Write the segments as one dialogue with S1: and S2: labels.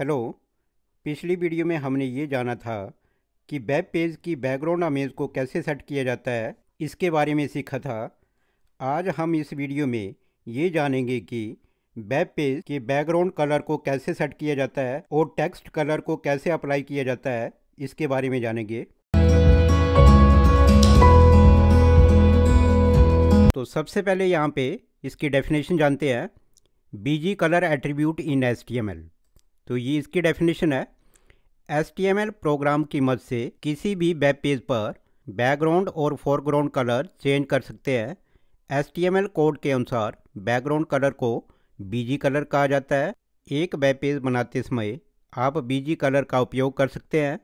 S1: hello पिछली video में हमने ये जाना था कि वेब पेज की बैकग्राउंड अमेज को कैसे सेट किया जाता है इसके बारे में सीखा था आज हम इस वीडियो में ये जानेंगे कि वेब पेज के बैकग्राउंड कलर को कैसे सेट किया जाता है और टेक्स्ट कलर को कैसे अप्लाई किया जाता है इसके बारे में जानेंगे तो सबसे पहले यहाँ पे इसकी डेफिनेशन जानते हैं BG colour attribute in S M L तो ये इसकी डेफिनेशन है एस प्रोग्राम की मदद से किसी भी वेब पेज पर बैकग्राउंड और फोरग्राउंड कलर चेंज कर सकते हैं एस कोड के अनुसार बैकग्राउंड कलर को बीजी कलर कहा जाता है एक वेब पेज बनाते समय आप बीजी कलर का उपयोग कर सकते हैं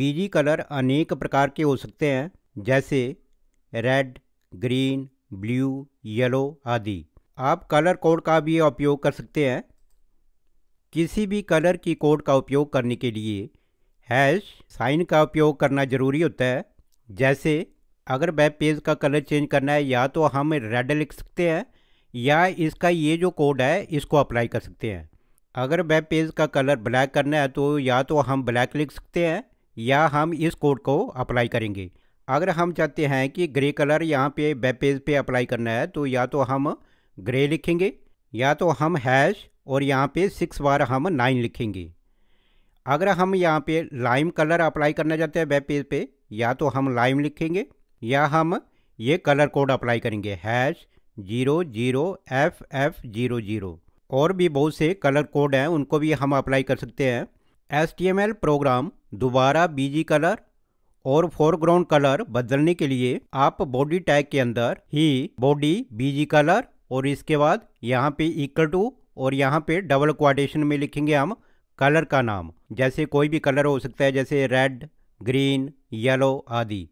S1: बीजी कलर अनेक प्रकार के हो सकते हैं जैसे रेड ग्रीन ब्लू येलो आदि आप कलर कोड का भी उपयोग कर सकते हैं किसी भी कलर की कोड का उपयोग करने के लिए हैश साइन का उपयोग करना ज़रूरी होता है जैसे अगर वेब पेज का कलर चेंज करना है या तो हम रेड लिख सकते हैं या इसका ये जो कोड है इसको अप्लाई कर सकते हैं अगर वेब पेज का कलर ब्लैक करना है तो या तो हम ब्लैक लिख सकते हैं या हम इस कोड को अप्लाई करेंगे अगर हम चाहते हैं कि ग्रे कलर यहाँ पे वेब पेज पे अप्लाई करना है तो या तो हम ग्रे लिखेंगे या तो हम हैश और यहाँ पे सिक्स बार हम नाइन लिखेंगे अगर हम यहाँ पे लाइम कलर अप्लाई करना चाहते हैं वेब पेज पे या तो हम लाइम लिखेंगे या हम ये कलर कोड अप्लाई करेंगे hash zero zero F F zero zero और भी बहुत से कलर कोड हैं उनको भी हम अप्लाई कर सकते हैं एस प्रोग्राम दोबारा बीजी कलर और फोरग्राउंड कलर बदलने के लिए आप बॉडी टैग के अंदर ही बॉडी बीजी कलर और इसके बाद यहाँ पे इक्वल टू और यहाँ पे डबल क्वाडेशन में लिखेंगे हम कलर का नाम जैसे कोई भी कलर हो सकता है जैसे रेड ग्रीन येलो आदि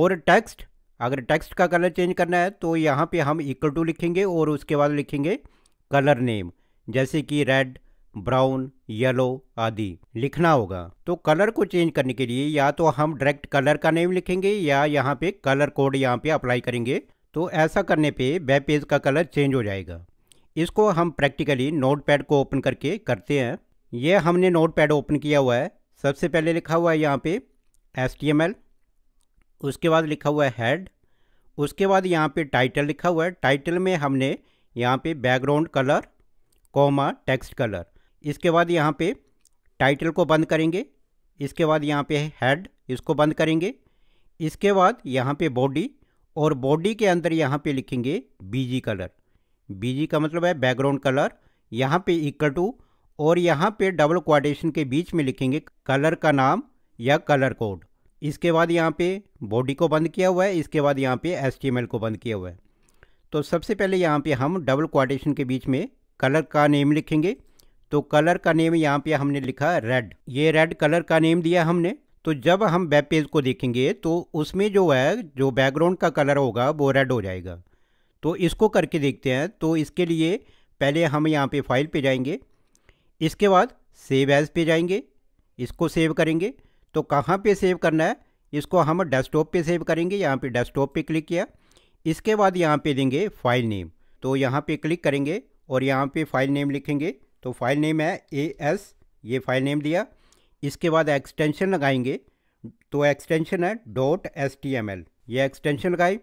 S1: और टेक्स्ट अगर टेक्स्ट का कलर चेंज करना है तो यहाँ पे हम इक्वल टू लिखेंगे और उसके बाद लिखेंगे कलर नेम जैसे कि रेड ब्राउन येलो आदि लिखना होगा तो कलर को चेंज करने के लिए या तो हम डायरेक्ट कलर का नेम लिखेंगे या यहाँ पे कलर कोड यहाँ पे अप्लाई करेंगे तो ऐसा करने पे वेब पेज का कलर चेंज हो जाएगा इसको हम प्रैक्टिकली नोटपैड को ओपन करके करते हैं ये हमने नोटपैड ओपन किया हुआ है सबसे पहले लिखा हुआ है यहाँ पे एस उसके बाद लिखा हुआ है हेड उसके बाद यहाँ पे टाइटल लिखा हुआ है टाइटल में हमने यहाँ पे background colour comma text colour इसके बाद यहाँ पे टाइटल को बंद करेंगे इसके बाद यहाँ पे हेड इसको बंद करेंगे इसके बाद यहाँ पे बॉडी और बॉडी के अंदर यहाँ पे लिखेंगे बीजी कलर बीजी का मतलब है बैकग्राउंड कलर यहाँ पे इक्वल टू और यहाँ पे डबल क्वाटेशन के बीच में लिखेंगे कलर का नाम या कलर कोड इसके बाद यहाँ पे बॉडी को बंद किया हुआ है इसके बाद यहाँ पे एस को बंद किया हुआ है तो सबसे पहले यहाँ पे हम डबल क्वाटेशन के बीच में कलर का नेम लिखेंगे तो कलर का नेम यहाँ पे हमने लिखा रेड ये रेड कलर का नेम दिया हमने तो जब हम वेब पेज को देखेंगे तो उसमें जो है जो बैकग्राउंड का कलर होगा वो रेड हो जाएगा तो इसको करके देखते हैं तो इसके लिए पहले हम यहाँ पे फाइल पे जाएंगे इसके बाद सेव एज़ पे जाएंगे इसको सेव करेंगे तो कहाँ पे सेव करना है इसको हम डेस्कटॉप पे सेव करेंगे यहाँ पे डेस्कटॉप पे क्लिक किया इसके बाद यहाँ पे देंगे फाइल नेम तो यहाँ पे क्लिक करेंगे और यहाँ पे फाइल नेम लिखेंगे तो फाइल नेम है ए एस ये फाइल नेम दिया इसके बाद एक्सटेंशन लगाएंगे तो एक्सटेंशन है dot S T M L ये एक्सटेंशन लगाएं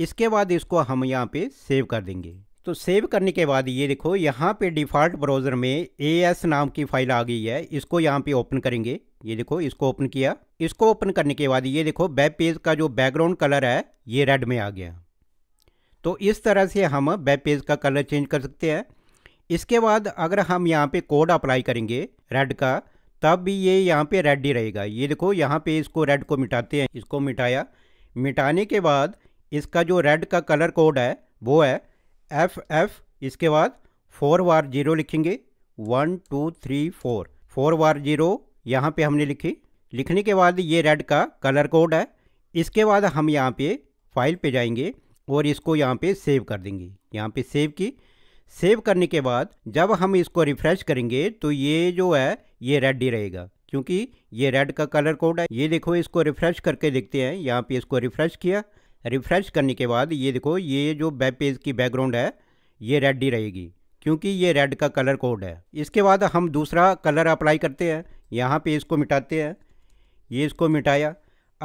S1: इसके बाद इसको हम यहाँ पे सेव कर देंगे तो सेव करने के बाद ये देखो यहाँ पे डिफ़ॉल्ट ब्राउज़र में ए एस नाम की फाइल आ गई है इसको यहाँ पे ओपन करेंगे ये देखो इसको ओपन किया इसको ओपन करने के बाद ये देखो वेब पेज का जो बैकग्राउंड कलर है ये रेड में आ गया तो इस तरह से हम वेब पेज का कलर चेंज कर सकते हैं इसके बाद अगर हम यहाँ पे कोड अप्लाई करेंगे रेड का तब भी ये यहाँ पे रेड ही रहेगा ये देखो यहाँ पे इसको रेड को मिटाते हैं इसको मिटाया मिटाने के बाद इसका जो रेड का कलर कोड है वो है एफ एफ इसके बाद फोर वार जीरो लिखेंगे one two three four four वार जीरो यहाँ पे हमने लिखी लिखने के बाद ये रेड का कलर कोड है इसके बाद हम यहाँ पे फाइल पे जाएंगे और इसको यहाँ पे सेव कर देंगे यहाँ पे सेव की सेव करने के बाद जब हम इसको रिफ़्रेश करेंगे तो ये जो है ये रेड ही रहेगा क्योंकि ये रेड का कलर कोड है ये देखो इसको रिफ़्रेश करके देखते हैं यहाँ पे इसको रिफ़्रेश किया रिफ़्रेश करने के बाद ये देखो ये जो वेब पेज की बैकग्राउंड है ये रेड ही रहेगी क्योंकि ये रेड का कलर कोड है इसके बाद हम दूसरा कलर अप्लाई करते हैं यहाँ पे इसको मिटाते हैं ये इसको मिटाया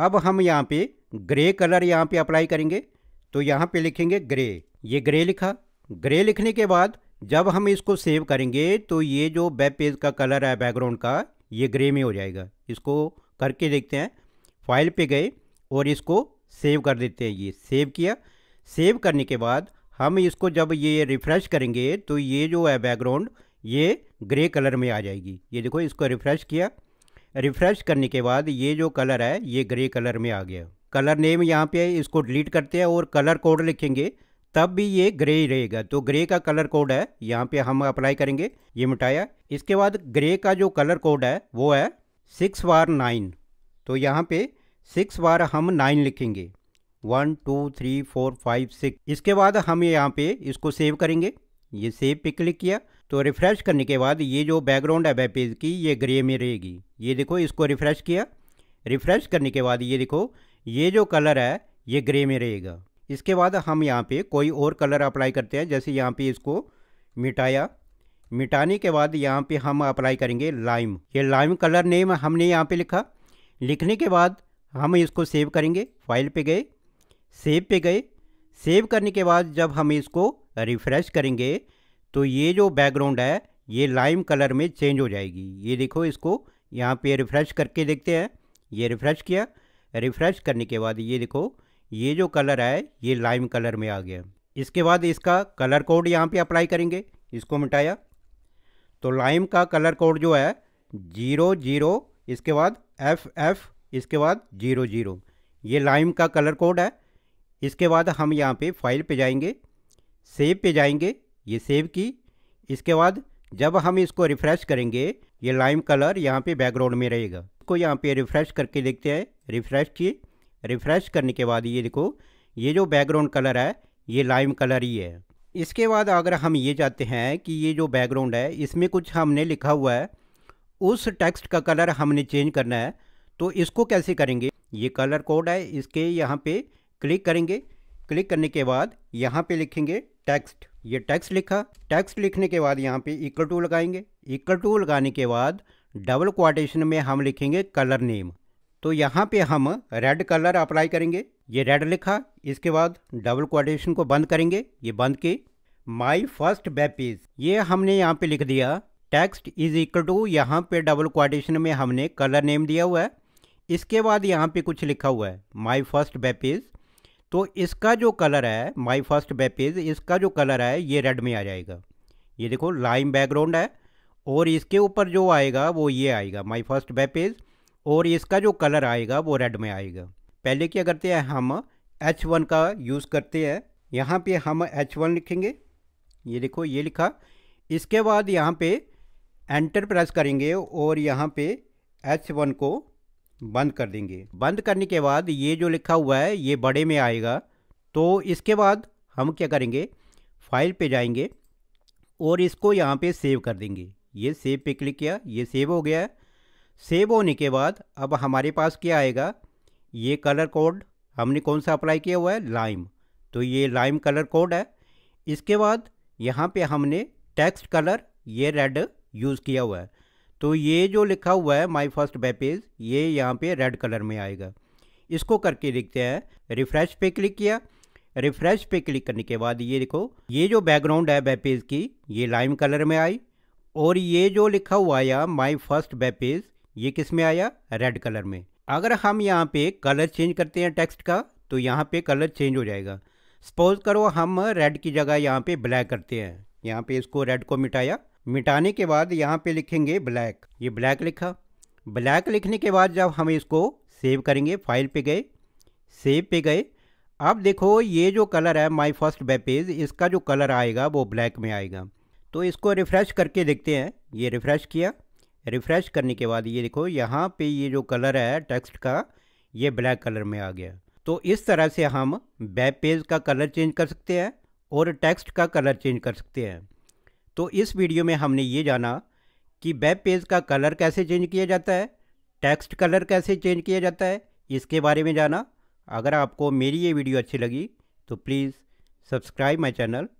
S1: अब हम यहाँ पे ग्रे कलर यहाँ पे अप्लाई करेंगे तो यहाँ पे लिखेंगे ग्रे ये ग्रे लिखा ग्रे लिखने के बाद जब हम इसको सेव करेंगे तो ये जो वेब पेज का कलर है बैकग्राउंड का ये ग्रे में हो जाएगा इसको करके देखते हैं फाइल पर गए और इसको सेव कर देते हैं ये सेव किया सेव करने के बाद हम इसको जब ये रिफ़्रेश करेंगे तो ये जो है बैकग्राउंड ये ग्रे कलर में आ जाएगी ये देखो इसको रिफ़्रेश किया रिफ़्रेश करने के बाद ये जो कलर है ये ग्रे कलर में आ गया कलर नेम यहाँ पे इसको डिलीट करते हैं और कलर कोड लिखेंगे तब भी ये ग्रे ही रहेगा तो ग्रे का कलर कोड है यहाँ पे हम अप्लाई करेंगे ये मिटाया इसके बाद ग्रे का जो कलर कोड है वो है सिक्स वार नाइन तो यहाँ पे सिक्स बार हम नाइन लिखेंगे one two three four five six इसके बाद हम यहाँ पे इसको सेव करेंगे ये सेव पे क्लिक किया तो रिफ़्रेश करने के बाद ये जो बैकग्राउंड है वेब पेज की ये ग्रे में रहेगी ये देखो इसको रिफ़्रेश किया रिफ़्रेश करने के बाद ये देखो ये जो कलर है ये ग्रे में रहेगा इसके बाद हम यहाँ पे कोई और कलर अप्लाई करते हैं जैसे यहाँ पे इसको मिटाया मिटाने के बाद यहाँ पे हम अप्लाई करेंगे लाइम ये लाइम कलर नेम हमने यहाँ पे लिखा लिखने के बाद हम इसको सेव करेंगे फाइल पे गए सेव पे गए सेव करने के बाद जब हम इसको रिफ़्रेश करेंगे तो ये जो बैकग्राउंड है ये लाइम कलर में चेंज हो जाएगी ये देखो इसको यहाँ पे रिफ़्रेश करके देखते हैं ये रिफ़्रेश किया रिफ़्रेश करने के बाद ये देखो ये जो कलर है ये लाइम कलर में आ गया इसके बाद इसका कलर कोड यहाँ पे अप्लाई करेंगे इसको मिटाया तो लाइम का कलर कोड जो है जीरो जीरो इसके बाद एफ एफ़ इसके बाद जीरो जीरो ये लाइम का कलर कोड है इसके बाद हम यहाँ पे फाइल पे जाएंगे सेव पे जाएंगे ये सेव की इसके बाद जब हम इसको रिफ़्रेश करेंगे ये लाइम कलर यहाँ पे बैकग्राउंड में रहेगा इसको यहाँ पे रिफ़्रेश करके देखते हैं रिफ़्रेश किए रिफ़्रेश करने के बाद ये देखो ये जो बैकग्राउंड कलर है ये लाइम कलर ही है इसके बाद अगर हम ये चाहते हैं कि ये जो बैकग्राउंड है इसमें कुछ हमने लिखा हुआ है उस टेक्स्ट का कलर हमने चेंज करना है तो इसको कैसे करेंगे ये कलर कोड है इसके यहाँ पे क्लिक करेंगे क्लिक करने के बाद यहाँ पे लिखेंगे टेक्स्ट ये टेक्स्ट लिखा टेक्स्ट लिखने के बाद यहाँ पे इक्वल टू लगाएंगे इक्वल टू लगाने के बाद डबल क्वाटेशन में हम लिखेंगे कलर नेम तो यहाँ पे हम रेड कलर अप्लाई करेंगे ये रेड लिखा इसके बाद डबल क्वाटेशन को बंद करेंगे ये बंद के माई फर्स्ट वेब पेज ये हमने यहाँ पे लिख दिया टेक्स्ट इज इक्वल टू यहाँ पे डबल क्वाटेशन में हमने कलर नेम दिया हुआ है इसके बाद यहाँ पे कुछ लिखा हुआ है माई फर्स्ट बैपेज तो इसका जो कलर है माई फर्स्ट बैपेज इसका जो कलर है ये रेड में आ जाएगा ये देखो लाइम बैकग्राउंड है और इसके ऊपर जो आएगा वो ये आएगा माई फर्स्ट बैपेज और इसका जो कलर आएगा वो रेड में आएगा पहले क्या करते हैं हम एच वन का यूज़ करते हैं यहाँ पे हम एच वन लिखेंगे ये देखो ये लिखा इसके बाद यहाँ पे एंटर प्रेस करेंगे और यहाँ पे एच वन को बंद कर देंगे बंद करने के बाद ये जो लिखा हुआ है ये बड़े में आएगा तो इसके बाद हम क्या करेंगे फाइल पे जाएंगे और इसको यहाँ पे सेव कर देंगे ये सेव पे क्लिक किया ये सेव हो गया है सेव होने के बाद अब हमारे पास क्या आएगा ये कलर कोड हमने कौन सा अप्लाई किया हुआ है लाइम तो ये लाइम कलर कोड है इसके बाद यहाँ पे हमने टेक्स्ट कलर ये रेड यूज़ किया हुआ है तो ये जो लिखा हुआ है माई फर्स्ट वेपेज ये यहाँ पे रेड कलर में आएगा इसको करके देखते हैं रिफ्रेश पे क्लिक किया रिफ्रेश पे क्लिक करने के बाद ये देखो ये जो बैकग्राउंड है वेपेज की ये लाइम कलर में आई और ये जो लिखा हुआ आया माई फर्स्ट वेपेज ये किस में आया रेड कलर में अगर हम यहाँ पे कलर चेंज करते हैं टेक्स्ट का तो यहाँ पे कलर चेंज हो जाएगा सपोज करो हम रेड की जगह यहाँ पे ब्लैक करते हैं यहाँ पे इसको रेड को मिटाया मिटाने के बाद यहाँ पे लिखेंगे ब्लैक ये ब्लैक लिखा ब्लैक लिखने के बाद जब हम इसको सेव करेंगे फाइल पे गए सेव पे गए अब देखो ये जो कलर है माई फर्स्ट वेब पेज इसका जो कलर आएगा वो ब्लैक में आएगा तो इसको रिफ़्रेश करके देखते हैं ये रिफ़्रेश किया रिफ़्रेश करने के बाद ये देखो यहाँ पे ये जो कलर है टेक्स्ट का ये ब्लैक कलर में आ गया तो इस तरह से हम वेब पेज का कलर चेंज कर सकते हैं और टेक्स्ट का कलर चेंज कर सकते हैं तो इस वीडियो में हमने ये जाना कि वेब पेज का कलर कैसे चेंज किया जाता है टेक्स्ट कलर कैसे चेंज किया जाता है इसके बारे में जाना अगर आपको मेरी ये वीडियो अच्छी लगी तो प्लीज़ सब्सक्राइब माई चैनल